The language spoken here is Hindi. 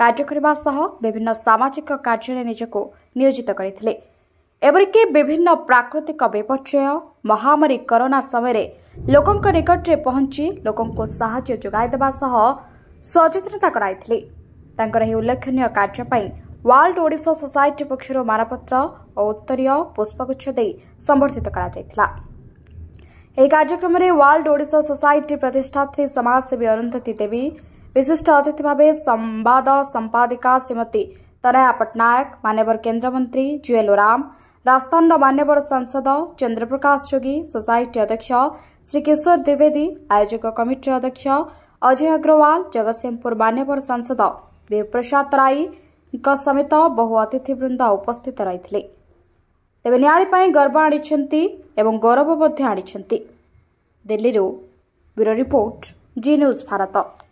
କାର୍ଯ୍ୟ କରିବା ସହ ବିଭିନ୍ନ ସାମାଜିକ କାର୍ଯ୍ୟରେ ନିଜକୁ ନିୟୋଜିତ କରିଥିଲେ ଏପରିକି ବିଭିନ୍ନ ପ୍ରାକୃତିକ ବିପର୍ଯ୍ୟୟ ମହାମାରୀ କରୋନା ସମୟରେ ଲୋକଙ୍କ ନିକଟରେ ପହଞ୍ଚି ଲୋକଙ୍କୁ ସାହାଯ୍ୟ ଯୋଗାଇଦେବା ସହ ସଚେତନତା କରାଇଥିଲେ ତାଙ୍କର ଏହି ଉଲ୍ଲେଖନୀୟ କାର୍ଯ୍ୟ ପାଇଁ ୱାର୍ଲଡ ଓଡ଼ିଶା ସୋସାଇଟି ପକ୍ଷରୁ ମାନପତ୍ର ଓ ଉତ୍ତରୀୟ ପୁଷ୍ପଗୁଚ୍ଛ ଦେଇ ସମ୍ବର୍ଦ୍ଧିତ କରାଯାଇଥିଲା ଏହି କାର୍ଯ୍ୟକ୍ରମରେ ୱାର୍ଲଡ ଓଡ଼ିଶା ସୋସାଇଟି ପ୍ରତିଷ୍ଠାତ୍ରୀ ସମାଜସେବୀ ଅରୁନ୍ଧତୀ ଦେବୀ विशिष्ट अतिथि भाव ಸಂಪಾದಿಕ ಶ್ರೀಮತಿ ತನಯಾ ಪಟ್ನಾಯಕ್ ಮಾನ್ಯವರ ಕೇಂದ್ರ ಮಂತ್ರಿ ಜುಯಲ್ ಓರಾಮ್ ರಾಜಸ್ಥಾನರ ಮಾನ್ಯವರ ಸಂಸದ ಚಂದ್ರಪ್ರಕಾಶ ಜೋಗಿ ಸೊಸೈಟಿ ಅಧ್ಯಕ್ಷ श्री किशोर द्विवेदी आयोजक कमिटी अध्यक्ष अजय अग्रवाल जगत सिंहपुर मानवर सांसद देव प्रसाद समेत बहु अतिथिवृन्द उपस्थित रहिले तेबे न्याय पनि गर्व आनिछन्ति एवं गौरव मध्ये आनिछन्ति दिल्लीରୁ रिपोर्ट जी न्यूज भारत